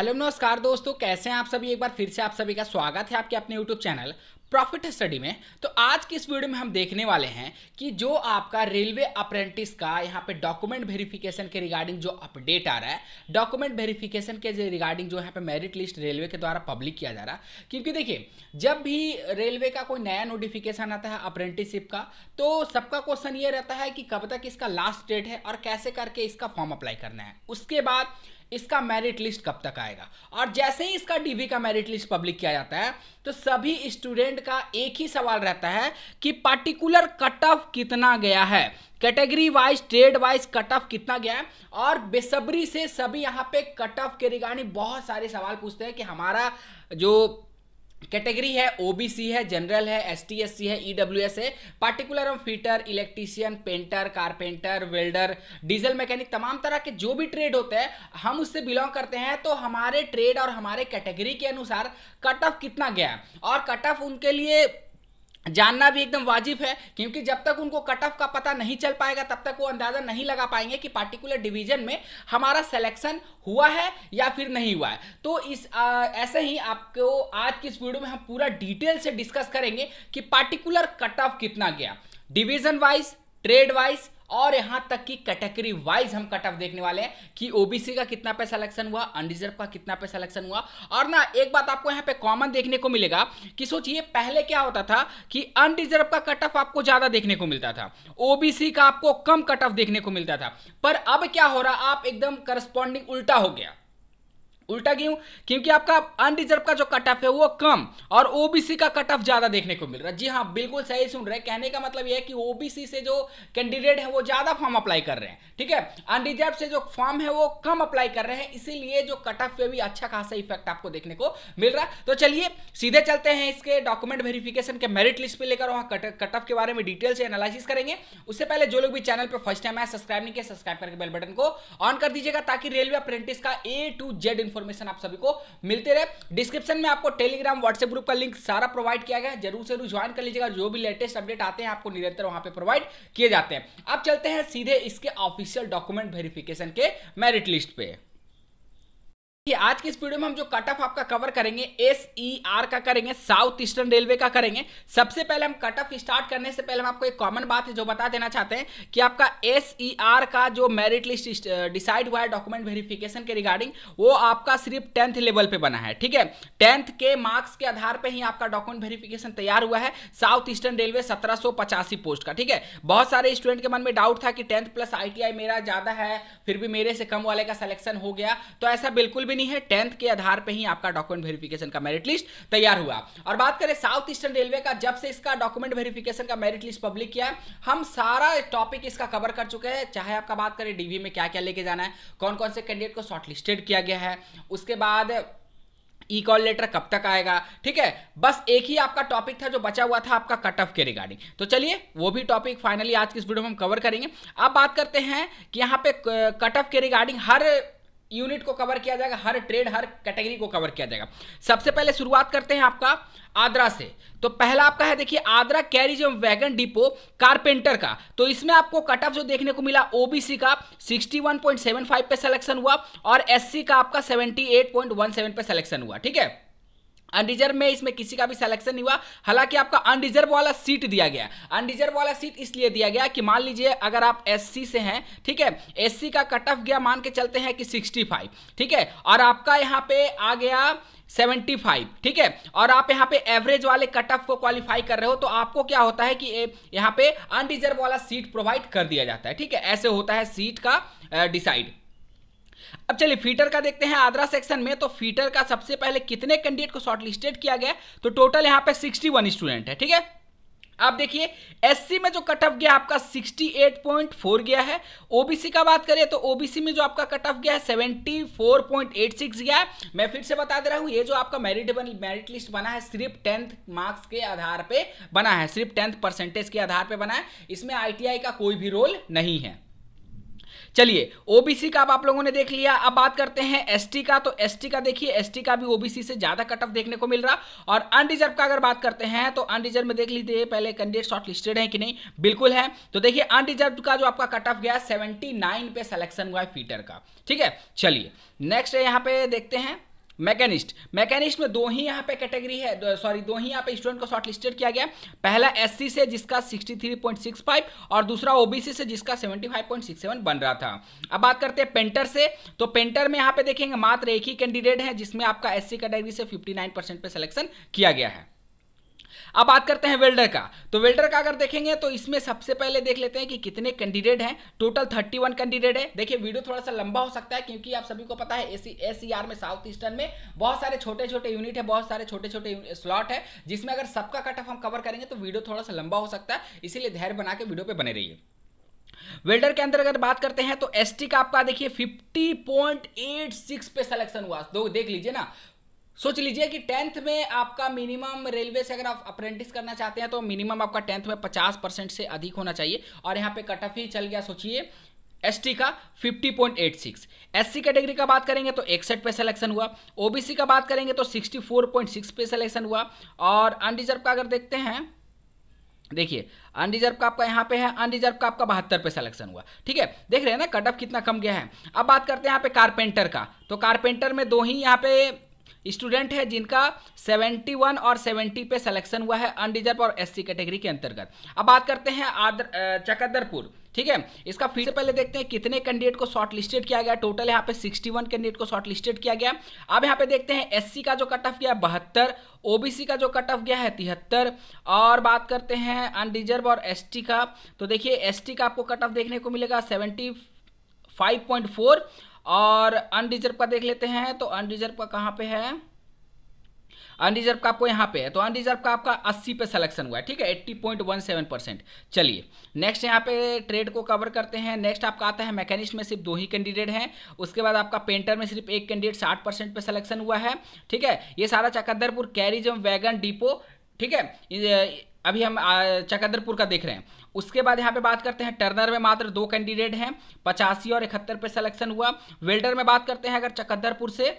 hello नमस्कार दोस्तों कैसे हैं आप सभी एक बार फिर से आप सभी का स्वागत है आपके अपने यूट्यूब चैनल प्रॉफिट स्टडी में तो आज की इस वीडियो में हम देखने वाले हैं कि जो आपका रेलवे अप्रेंटिस का यहाँ पे डॉक्यूमेंट वेरिफिकेशन के रिगार्डिंग जो अपडेट आ रहा है डॉक्यूमेंट वेरिफिकेशन के रिगार्डिंग जो यहाँ पे मेरिट लिस्ट रेलवे के द्वारा पब्लिक किया जा रहा है क्योंकि देखिए जब भी रेलवे का कोई नया नोटिफिकेशन आता है अप्रेंटिसशिप का तो सबका क्वेश्चन ये रहता है कि कब तक इसका लास्ट डेट है और कैसे करके इसका फॉर्म अप्लाई करना है उसके बाद इसका मेरिट लिस्ट कब तक आएगा और जैसे ही इसका डीवी का मेरिट लिस्ट पब्लिक किया जाता है तो सभी स्टूडेंट का एक ही सवाल रहता है कि पार्टिकुलर कट ऑफ कितना गया है category wise trade wise cut off कितना गया है और बेसब्री से सभी यहाँ पे कट ऑफ के रिगार्डिंग बहुत सारे सवाल पूछते हैं कि हमारा जो कैटेगरी है ओबीसी है जनरल है एस टी एस सी है ईडब्ल्यूएस e है particular of fitter electrician painter carpenter welder diesel mechanic तमाम तरह के जो भी ट्रेड होते हैं हम उससे बिलोंग करते हैं तो हमारे ट्रेड और हमारे कैटेगरी के अनुसार कट ऑफ कितना गया और कट ऑफ उनके लिए जानना भी एकदम वाजिब है क्योंकि जब तक उनको कट ऑफ का पता नहीं चल पाएगा तब तक वो अंदाज़ा नहीं लगा पाएंगे कि पार्टिकुलर डिवीजन में हमारा सिलेक्शन हुआ है या फिर नहीं हुआ है तो इस आ, ऐसे ही आपको आज की इस वीडियो में हम पूरा डिटेल से डिस्कस करेंगे कि पार्टिकुलर कट ऑफ कितना गया डिवीजन वाइज ट्रेड वाइज और यहाँ तक कि कैटेगरी वाइज हम कट ऑफ देखने वाले हैं कि ओबीसी का कितना पैसा सिलेक्शन हुआ अनरिजर्व का कितना पैसा सिलेक्शन हुआ और ना एक बात आपको यहाँ पे कॉमन देखने को मिलेगा कि सोचिए पहले क्या होता था कि अनरिजर्व का कट ऑफ आपको ज्यादा देखने को मिलता था ओबीसी का आपको कम कट ऑफ देखने को मिलता था पर अब क्या हो रहा आप एकदम करस्पॉन्डिंग उल्टा हो गया उल्टा क्यों क्योंकि आपका अनरिजर्व का जो कट ऑफ है वो कम और ओबीसी का कट ऑफ ज्यादा देखने को मिल रहा है जी हाँ बिल्कुल सही सुन रहे हैं कहने का मतलब यह है कि ओबीसी से जो कैंडिडेट है वो ज्यादा फॉर्म अप्लाई कर रहे हैं ठीक है अनरिजर्व से जो फॉर्म है वो कम अप्लाई कर रहे हैं इसीलिए जो कट ऑफ पे भी अच्छा खासा इफेक्ट आपको देखने को मिल रहा है तो चलिए सीधे चलते हैं इसके डॉक्यूमेंट वेरिफिकेशन के मेरिट लिस्ट पर लेकर वहां कट ऑफ के बारे में डिटेल से एनालिसिस करेंगे उससे पहले जो लोग भी चैनल पर फर्स्ट टाइम है सब्सक्राइब नहीं किया सब्सक्राइब करके बेल बटन को ऑन कर दीजिएगा ताकि रेलवे अप्रेंटिस का A to Z information information आप सभी को मिलते रहे डिस्क्रिप्शन में आपको टेलीग्राम व्हाट्सएप ग्रुप का लिंक सारा प्रोवाइड किया गया जरूर से जरूर ज्वाइन कर लीजिएगा जो भी लेटेस्ट अपडेट आते हैं आपको निरंतर वहां पर प्रोवाइड किए जाते हैं अब चलते हैं सीधे इसके ऑफिशियल डॉक्यूमेंट वेरिफिकेशन के मेरिट लिस्ट पे कि आज की इस वीडियो में हम जो कट ऑफ आपका कवर करेंगे एस ई आर का करेंगे साउथ ईस्टर्न रेलवे का करेंगे सबसे पहले हम कट ऑफ स्टार्ट करने से पहले हम आपको एक कॉमन बात है जो बता देना चाहते हैं कि आपका एस ई आर का जो मेरिट लिस्ट डिसाइड हुआ है डॉक्यूमेंट वेरिफिकेशन के रिगार्डिंग वो आपका सिर्फ टेंथ लेवल पे बना है ठीक है टेंथ के मार्क्स के आधार पर ही आपका डॉक्यूमेंट वेरिफिकेशन तैयार हुआ है साउथ ईस्टर्न रेलवे सत्रह पोस्ट का ठीक है बहुत सारे स्टूडेंट के मन में डाउट था कि टेंथ प्लस आई मेरा ज़्यादा है फिर भी मेरे से कम वाले का सिलेक्शन हो गया तो ऐसा बिल्कुल भी नहीं है टेंथ के आधार पर ही आपका डॉक्यूमेंट वेरिफिकेशन का मेरिट लिस्ट तैयार हुआ और बात करें साउथ ईस्टर्न रेलवे का जब से इसका डॉक्यूमेंट वेरिफिकेशन का मेरिट लिस्ट पब्लिक किया हम सारा टॉपिक इसका कवर कर चुके हैं चाहे आपका बात करें डीवी में क्या क्या लेके जाना है कौन कौन से कैंडिडेट को शॉर्टलिस्टेड किया गया है उसके बाद ई कॉल लेटर कब तक आएगा ठीक है बस एक ही आपका टॉपिक था जो बचा हुआ था आपका कट ऑफ के रिगार्डिंग तो चलिए वो भी टॉपिक फाइनली आज की इस वीडियो में हम कवर करेंगे अब बात करते हैं कि यहाँ पे कट ऑफ के रिगार्डिंग हर यूनिट को कवर किया जाएगा हर ट्रेड हर कैटेगरी को कवर किया जाएगा सबसे पहले शुरुआत करते हैं आपका आद्रा से तो पहला आपका है देखिए आद्रा कैरिज एवं वैगन डिपो कारपेंटर का तो इसमें आपको कट ऑफ जो देखने को मिला ओबीसी का 61.75 पे सिलेक्शन हुआ और एससी का आपका 78.17 पे सिलेक्शन हुआ ठीक है अनडिजर्व में इसमें किसी का भी सिलेक्शन नहीं हुआ हालांकि आपका अनरिजर्व वाला सीट दिया गया अनडिजर्व वाला सीट इसलिए दिया गया कि मान लीजिए अगर आप एससी से हैं ठीक है एससी का कट ऑफ गया मान के चलते हैं कि 65 ठीक है और आपका यहाँ पे आ गया 75 ठीक है और आप यहाँ पे एवरेज वाले कट ऑफ को क्वालिफाई कर रहे हो तो आपको क्या होता है कि यहाँ पे अनरिजर्व वाला सीट प्रोवाइड कर दिया जाता है ठीक है ऐसे होता है सीट का डिसाइड अब चलिए फीटर का देखते हैं आगरा सेक्शन में तो फीटर का सबसे पहले कितने कैंडिडेट को शॉर्टलिस्टेड किया गया तो टोटल यहाँ पे 61 स्टूडेंट है ठीक है आप देखिए एससी में जो कट ऑफ गया आपका 68.4 गया है ओबीसी का बात करें तो ओबीसी में जो आपका कट ऑफ गया है 74.86 गया है मैं फिर से बता दे रहा हूं ये जो आपका मेरिट मेरिट लिस्ट बना है सिर्फ टेंथ मार्क्स के आधार पे बना है सिर्फ टेंथ परसेंटेज के आधार पे बना है इसमें आईटीआई का कोई भी रोल नहीं है चलिए ओबीसी का अब आप लोगों ने देख लिया अब बात करते हैं एसटी का तो एसटी का देखिए एसटी का भी ओबीसी से ज्यादा कट ऑफ देखने को मिल रहा और अनरिजर्व का अगर बात करते हैं तो अनरिजर्व में देख लीजिए पहले कैंडिडेट शॉर्ट लिस्टेड है कि नहीं बिल्कुल है तो देखिए अनरिजर्व का जो आपका कट ऑफ गया सेवेंटी पे सिलेक्शन हुआ है फीटर का ठीक है चलिए नेक्स्ट यहां पे देखते हैं मैकेनिस्ट मैकेनिस्ट में दो ही यहाँ पे कैटेगरी है सॉरी दो ही यहाँ पे स्टूडेंट को शॉर्ट लिस्टेड किया गया पहला सी से जिसका 63.65 और दूसरा ओबीसी से जिसका 75.67 बन रहा था अब बात करते हैं पेंटर से तो पेंटर में यहाँ पे देखेंगे मात्र एक ही कैंडिडेट है जिसमें आपका सी कैटेगरी से नाइन परसेंट पे सिलेक्शन किया गया है अब बात करते हैं वेल्डर का तो वेल्डर का अगर देखेंगे तो इसमें सबसे पहले देख लेते हैं कि कितने कैंडिडेट हैं टोटल 31 कैंडिडेट है देखिए वीडियो थोड़ा सा लंबा हो सकता है क्योंकि आप सभी को पता है एसी एससीआर में साउथ ईस्टर्न में बहुत सारे छोटे छोटे यूनिट है बहुत सारे छोटे छोटे स्लॉट है जिसमें अगर सबका कट ऑफ हम कवर करेंगे तो वीडियो थोड़ा सा लंबा हो सकता है इसीलिए धैर्य बना के वीडियो पर बने रही वेल्डर के अंदर अगर बात करते हैं तो एसटी का आपका देखिए 50.86 पे सिलेक्शन हुआ तो देख लीजिए ना सोच लीजिए कि टेंथ में आपका मिनिमम रेलवे से अगर आप अप्रेंटिस करना चाहते हैं तो मिनिमम आपका टेंथ में पचास परसेंट से अधिक होना चाहिए और यहाँ पे कट ऑफ ही चल गया सोचिए एस टी का 50.86 सी कैटेगरी का बात करेंगे तो इकसठ पे सिलेक्शन हुआ ओबीसी का बात करेंगे तो 64.6 पे सिलेक्शन हुआ और अनडिजर्व का अगर देखते हैं देखिए अनडिजर्व का आपका यहाँ पे है अनरिजर्व का आपका बहत्तर पे सिलेक्शन हुआ ठीक है देख रहे हैं ना कट ऑफ कितना कम गया है अब बात करते हैं यहाँ पे कारपेंटर का तो कारपेंटर में दो ही यहाँ पे स्टूडेंट है जिनका 71 और 70 पे सिलेक्शन हुआ है अनडिजर्व और एससी कैटेगरी के अंतर्गत अब बात करते हैं आदर चकदरपुर ठीक है इसका फिर से पहले देखते हैं कितने कैंडिडेट को शॉर्ट लिस्टेड किया गया टोटल यहाँ पे 61 कैंडिडेट को शॉर्ट लिस्टेड किया गया अब यहाँ पे देखते हैं एससी का जो कट ऑफ गया है बहत्तर ओबीसी का जो कट ऑफ गया है तिहत्तर और बात करते हैं अनडिजर्व और एस का तो देखिए एस का आपको कट ऑफ देखने को मिलेगा सेवेंटी और अनडिजर्व का देख लेते हैं तो अनडिजर्व का कहाँ पे है अनडिजर्व का आपको यहाँ पे है तो अनडिजर्व का आपका 80 पे सिलेक्शन हुआ है ठीक है 80.17 परसेंट चलिए नेक्स्ट यहाँ पे ट्रेड को कवर करते हैं नेक्स्ट आपका आता है मैकेनिस्ट में सिर्फ दो ही कैंडिडेट हैं उसके बाद आपका पेंटर में सिर्फ एक कैंडिडेट 60 परसेंट पे सिलेक्शन हुआ है ठीक है ये सारा चकदरपुर कैरिजम वैगन डिपो ठीक है अभी हम चकदरपुर का देख रहे हैं उसके बाद यहाँ पे बात करते हैं टर्नर में मात्र दो कैंडिडेट हैं पचासी और इकहत्तर पे सिलेक्शन हुआ वेल्डर में बात करते हैं अगर चकंदरपुर से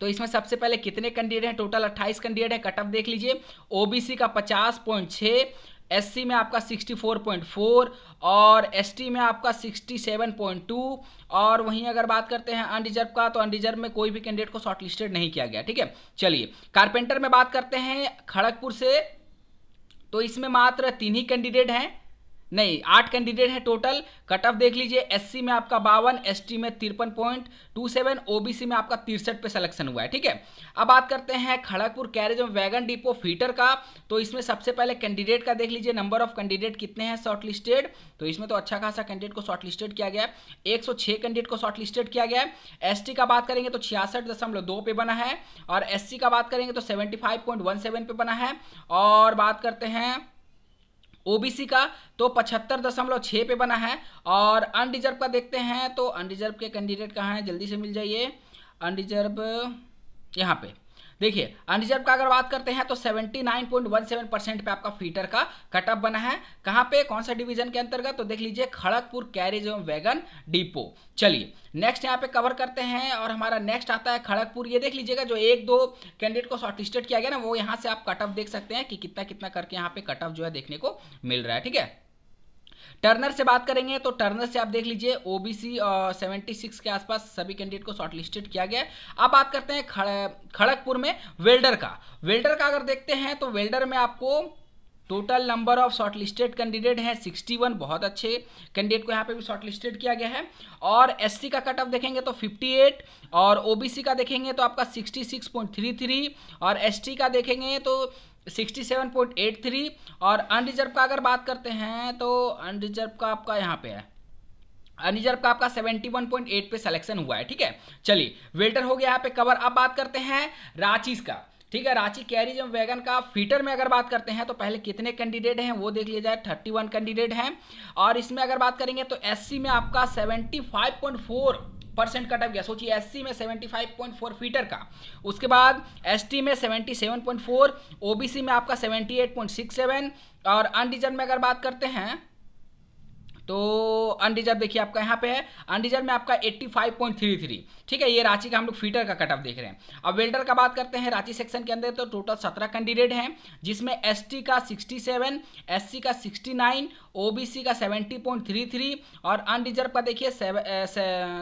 तो इसमें सबसे पहले कितने कैंडिडेट हैं टोटल 28 कैंडिडेट हैं कट ऑफ देख लीजिए ओबीसी का 50.6 सी में आपका 64.4 और एसटी में आपका 67.2 और वहीं अगर बात करते हैं अनरिजर्व का तो अनडिजर्व में कोई भी कैंडिडेट को शॉर्टलिस्टेड नहीं किया गया ठीक है चलिए कारपेंटर में बात करते हैं खड़गपुर से तो इसमें मात्र तीन ही कैंडिडेट हैं नहीं आठ कैंडिडेट हैं टोटल कट ऑफ देख लीजिए एससी में आपका बावन एसटी में तिरपन पॉइंट टू सेवन ओ में आपका तिरसठ पे सिलेक्शन हुआ है ठीक है अब बात करते हैं खड़गपुर कैरेज में वैगन डिपो फीटर का तो इसमें सबसे पहले कैंडिडेट का देख लीजिए नंबर ऑफ कैंडिडेट कितने हैं शॉर्टलिस्टेड तो इसमें तो अच्छा खासा कैंडिडेट को शॉर्टलिस्टेड किया गया है एक कैंडिडेट को शॉर्टलिस्टेड किया गया है एस का बात करेंगे तो छियासठ पे बना है और एस का बात करेंगे तो सेवेंटी पे बना है और बात करते हैं ओबीसी का तो पचहत्तर दशमलव छः पे बना है और अनडिजर्व का देखते हैं तो अनडिजर्व के कैंडिडेट कहाँ हैं जल्दी से मिल जाइए अनडिजर्व यहाँ पे देखिए अनरिजर्व का अगर बात करते हैं तो 79.17 परसेंट पे आपका फीटर का कटअप बना है कहां पे कौन सा डिवीजन के अंतर्गत तो देख लीजिए खड़गपुर कैरेज एवं वैगन डिपो चलिए नेक्स्ट यहाँ पे कवर करते हैं और हमारा नेक्स्ट आता है खड़गपुर ये देख लीजिएगा जो एक दो कैंडिडेट को शॉर्टलिस्टेड किया गया ना वो यहाँ से आप कटअप देख सकते हैं कि कितना कितना करके यहाँ पे कटअप जो है देखने को मिल रहा है ठीक है टर्नर से बात करेंगे तो टर्नर से आप देख लीजिए ओबीसी सेवेंटी सिक्स के आसपास सभी कैंडिडेट को शॉर्टलिस्टेड किया गया है अब बात करते हैं खड़ खड़गपुर में वेल्डर का वेल्डर का अगर देखते हैं तो वेल्डर में आपको total number of shortlisted candidate हैं 61 बहुत अच्छे कैंडिडेट को यहाँ पे भी शॉर्टलिस्टेड किया गया है और एससी का कट ऑफ देखेंगे तो 58 और ओबीसी का देखेंगे तो आपका 66.33 और एसटी का देखेंगे तो 67.83 और अनरिजर्व का अगर बात करते हैं तो अनरिजर्व का आपका यहाँ पे है अनिजर्व का आपका 71.8 पे सिलेक्शन हुआ है ठीक है चलिए वेल्टर हो गया यहाँ पे कवर अब बात करते हैं रांचीज का ठीक है रांची कैरिज एवं वैगन का फीटर में अगर बात करते हैं तो पहले कितने कैंडिडेट हैं वो देख लिया जाए 31 कैंडिडेट हैं और इसमें अगर बात करेंगे तो एससी में आपका 75.4 परसेंट कट गया सोचिए एससी में 75.4 फीटर का उसके बाद एसटी में 77.4 ओबीसी में आपका 78.67 और अनरिजर्व में अगर बात करते हैं तो अनडिजर्व देखिए आपका यहाँ पे है अनडिजर्व में आपका 85.33 ठीक है ये रांची का हम लोग फीटर का कटअप देख रहे हैं अब वेल्डर का बात करते हैं रांची सेक्शन के अंदर तो टोटल सत्रह कैंडिडेट हैं जिसमें एस का 67, एससी का 69, ओबीसी का 70.33 और अनडिजर्व का देखिए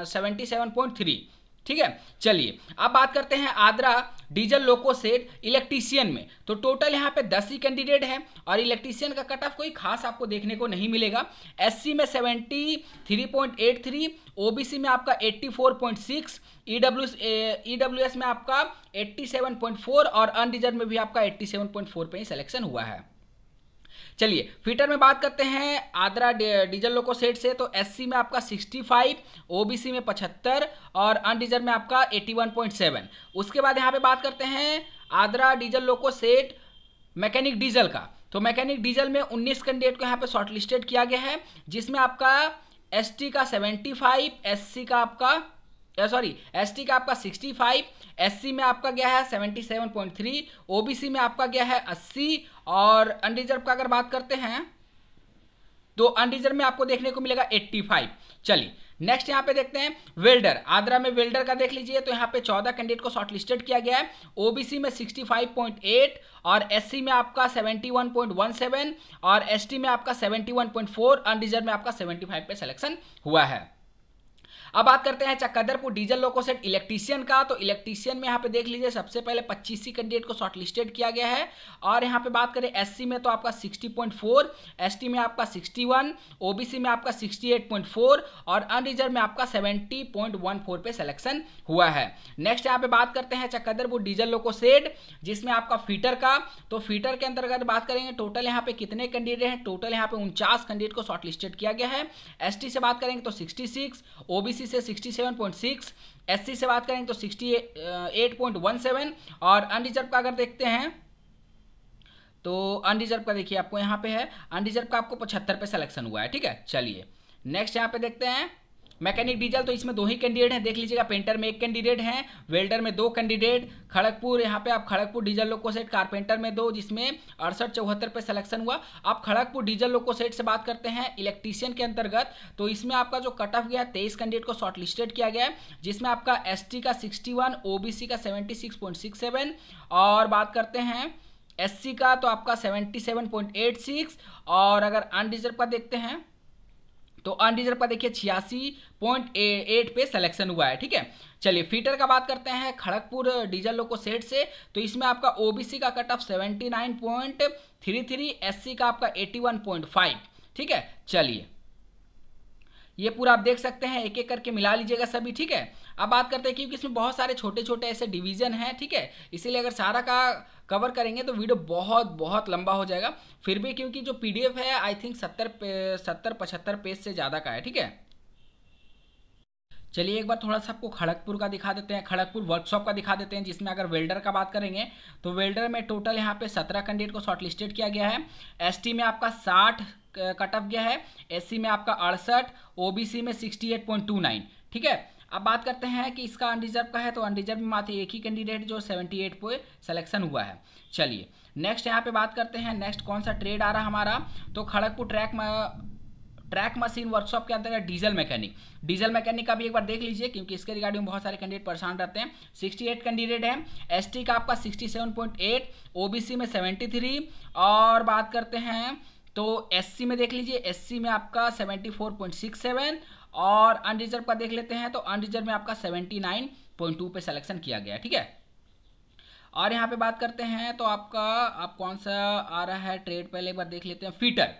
सेवेंटी सेवन पॉइंट थ्री ठीक है चलिए अब बात करते हैं Adra diesel loco shed electrician में तो टोटल यहाँ पे दस ही कैंडिडेट हैं और इलेक्ट्रीशियन का कट ऑफ कोई खास आपको देखने को नहीं मिलेगा एससी में seventy three point eight three OBC में आपका eighty four point six E W S में आपका एट्टी सेवन पॉइंट फोर और अनडिजर्व में भी आपका एट्टी सेवन पॉइंट फोर पर ही सिलेक्शन हुआ है चलिए फीटर में बात करते हैं आदरा डीजल लोको सेट से तो एससी में आपका 65, ओबीसी में 75 और अनडीजल में आपका 81.7 उसके बाद यहाँ पे बात करते हैं Adra diesel loco shed mechanic diesel का तो मैकेनिक डीजल में 19 कैंडिडेट को यहाँ पे शॉर्टलिस्टेड किया गया है जिसमें आपका एसटी का 75, एससी का आपका सॉरी एसटी का आपका 65, एससी में आपका गया है 77.3, ओबीसी में आपका गया है 80 और अनरिजर्व का अगर बात करते हैं तो अनरिजर्व में आपको देखने को मिलेगा 85 चलिए नेक्स्ट यहां पे देखते हैं वेल्डर आद्रा में वेल्डर का देख लीजिए तो यहां पे 14 कैंडिडेट को शॉर्टलिस्टेड किया गया है ओबीसी में 65.8 और एससी में आपका 71.17 और एसटी में आपका 71.4 अनरिजर्व में आपका 75 पे सिलेक्शन हुआ है अब बात करते हैं Chakradharpur diesel loco shed electrician का तो इलेक्ट्रीशियन में यहाँ पे देख लीजिए सबसे पहले पच्चीसी कैंडिडेट को शॉर्टलिस्टेड किया गया है और यहाँ पे बात करें एससी में तो आपका 60.4 टी में आपका 61 ओबीसी में आपका 68.4 और अनरिजर्व में आपका 70.14 पे सिलेक्शन हुआ है नेक्स्ट यहाँ पे बात करते हैं चक्कदरपुर डीजल लोको सेट जिसमें आपका फीटर का तो फीटर के अंतर्गत बात करेंगे टोटल यहाँ पे कितने कैंडिडेट हैं टोटल यहाँ पे उनचास कैंडिडेट को शॉर्टलिस्टेड किया गया है टी से बात करेंगे तो बी सी ओबीसी से 67.6 एससी से बात करें तो 68.17 और अनरिजर्व का अगर देखते हैं तो अनरिजर्व का देखिए आपको यहाँ पे है अनरिजर्व का आपको पचहत्तर पे सिलेक्शन हुआ है ठीक है चलिए नेक्स्ट यहाँ पे देखते हैं मैकेनिक डीजल तो इसमें दो ही कैंडिडेट हैं देख लीजिएगा पेंटर में एक कैंडिडेट हैं वेल्डर में दो कैंडिडेट खड़गपुर यहाँ पे आप Kharagpur diesel loco shed carpenter में दो जिसमें अड़सठ चौहत्तर पे सिलेक्शन हुआ आप खड़गपुर डीजल लोको सेट से बात करते हैं इलेक्ट्रीशियन के अंतर्गत तो इसमें आपका जो कट ऑफ गया तेईस कैंडिडेट को शॉर्टलिस्टेड किया गया जिसमें आपका एस का सिक्सटी वन का सेवेंटी और बात करते हैं एस का तो आपका सेवेंटी और अगर अनडिजर्व का देखते हैं तो अनरिजर्व का देखिए छियासी पॉइंट एट पे सिलेक्शन हुआ है ठीक है चलिए फीटर का बात करते हैं खड़गपुर डीजल लोको सेट से तो इसमें आपका ओबीसी का cut off seventy nine point three three S का आपका एट्टी वन पॉइंट फाइव ठीक है चलिए ये पूरा आप देख सकते हैं एक एक करके मिला लीजिएगा सभी ठीक है अब बात करते हैं क्योंकि इसमें बहुत सारे छोटे छोटे ऐसे डिवीजन हैं ठीक है इसीलिए अगर सारा का कवर करेंगे तो वीडियो बहुत बहुत लंबा हो जाएगा फिर भी क्योंकि जो पी है आई थिंक सत्तर सत्तर पचहत्तर पेज से ज़्यादा का है ठीक है चलिए एक बार थोड़ा सा आपको खड़गपुर का दिखा देते हैं खड़गपुर वर्कशॉप का दिखा देते हैं जिसमें अगर वेल्डर का बात करेंगे तो वेल्डर में टोटल यहाँ पे सत्रह कैंडिडेट को शॉर्टलिस्टेड किया गया है एसटी में आपका साठ कट ऑफ गया है एससी में आपका अड़सठ ओबीसी में नाइन ठीक है अब बात करते हैं कि इसका अनडिजर्व का है तो अनडिजर्व में मात्र एक ही कैंडिडेट जो सेवेंटी एट पे सिलेक्शन हुआ है चलिए नेक्स्ट यहाँ पे बात करते हैं नेक्स्ट कौन सा ट्रेड आ रहा हमारा तो Kharagpur track track machine workshop के अंतर्गत डीजल मैकेनिक डीजल मैकेनिक का भी एक बार देख लीजिए क्योंकि इसके रिगार्डिंग बहुत सारे कैंडिडेट परेशान रहते हैं 68 कैंडिडेट हैं एसटी का आपका 67.8 ओबीसी में 73 और बात करते हैं तो एससी में देख लीजिए एससी में आपका 74.67 और अनरिजर्व का देख लेते हैं तो अनरिजर्व में आपका 79.2 पे सिलेक्शन किया गया ठीक है और यहाँ पे बात करते हैं तो आपका आप कौन सा आ रहा है ट्रेड पहले एक बार देख लेते हैं फीटर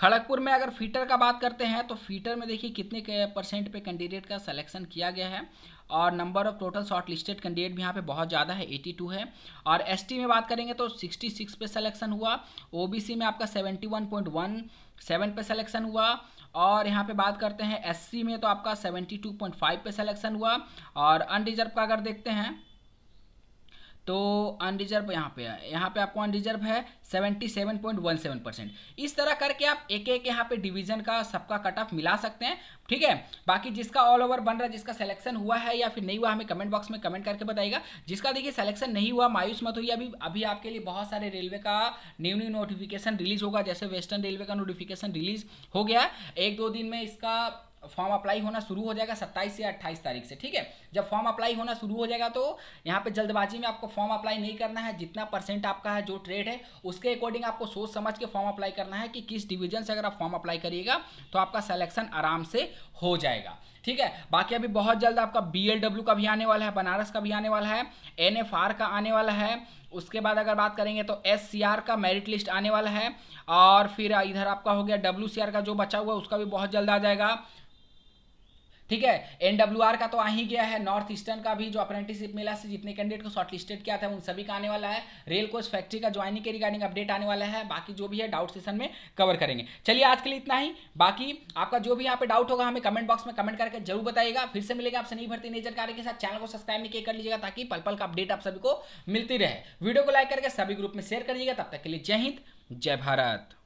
खड़गपुर में अगर फीटर का बात करते हैं तो फीटर में देखिए कितने परसेंट पे कैंडिडेट का सिलेक्शन किया गया है और number of total short listed भी यहाँ पे बहुत ज़्यादा है 82 है और एसटी में बात करेंगे तो 66 पे सिलेक्शन हुआ ओबीसी में आपका 71.17 पे सिलेक्शन हुआ और यहाँ पे बात करते हैं एससी में तो आपका 72.5 पे सिलेक्शन हुआ और अनरिजर्व का अगर देखते हैं तो अनरिजर्व यहाँ पे है यहाँ पे आपको अनरिजर्व है 77.17 परसेंट इस तरह करके आप एक एक यहाँ पे डिवीजन का सबका कट ऑफ मिला सकते हैं ठीक है बाकी जिसका ऑल ओवर बन रहा है जिसका सिलेक्शन हुआ है या फिर नहीं हुआ हमें कमेंट बॉक्स में कमेंट करके बताइएगा जिसका देखिए सिलेक्शन नहीं हुआ मायूस मत हुई अभी अभी आपके लिए बहुत सारे रेलवे का न्यू न्यू नोटिफिकेशन रिलीज होगा जैसे वेस्टर्न रेलवे का नोटिफिकेशन रिलीज हो गया एक दो दिन में इसका फॉर्म अप्लाई होना शुरू हो जाएगा 27 से 28 तारीख से ठीक है जब फॉर्म अप्लाई होना शुरू हो जाएगा तो यहाँ पे जल्दबाजी में आपको फॉर्म अप्लाई नहीं करना है जितना परसेंट आपका है जो ट्रेड है उसके अकॉर्डिंग आपको सोच समझ के फॉर्म अप्लाई करना है कि किस डिवीजन से अगर आप फॉर्म अप्लाई करिएगा तो आपका सलेक्शन आराम से हो जाएगा ठीक है बाकी अभी बहुत जल्द आपका बी का भी आने वाला है बनारस का भी आने वाला है एन का आने वाला है उसके बाद अगर बात करेंगे तो एस का मेरिट लिस्ट आने वाला है और फिर इधर आपका हो गया डब्ल्यू का जो बचा हुआ है उसका भी बहुत जल्द आ जाएगा ठीक है एनडब्ल्यूआर का तो आ ही गया है नॉर्थ ईस्टर्न का भी जो अप्रेंटिसशिप मेला से जितने कैंडिडेट को शॉर्टलिस्टेड किया था उन सभी का आने वाला है रेल कोच फैक्ट्री का ज्वाइनिंग के रिगार्डिंग अपडेट आने वाला है बाकी जो भी है डाउट सेशन में कवर करेंगे चलिए आज के लिए इतना ही बाकी आपका जो भी यहाँ पे डाउट होगा हमें कमेंट बॉक्स में कमेंट करके जरूर बताइएगा फिर से मिलेगा आपसे नहीं भरती नई कार्य के साथ चैनल को सब्सक्राइब नहीं कर लीजिएगा ताकि पल पल का अपडेट आप सभी को मिलती रहे वीडियो को लाइक करके सभी ग्रुप में शेयर करिएगा तब तक के लिए जय हिंद जय भारत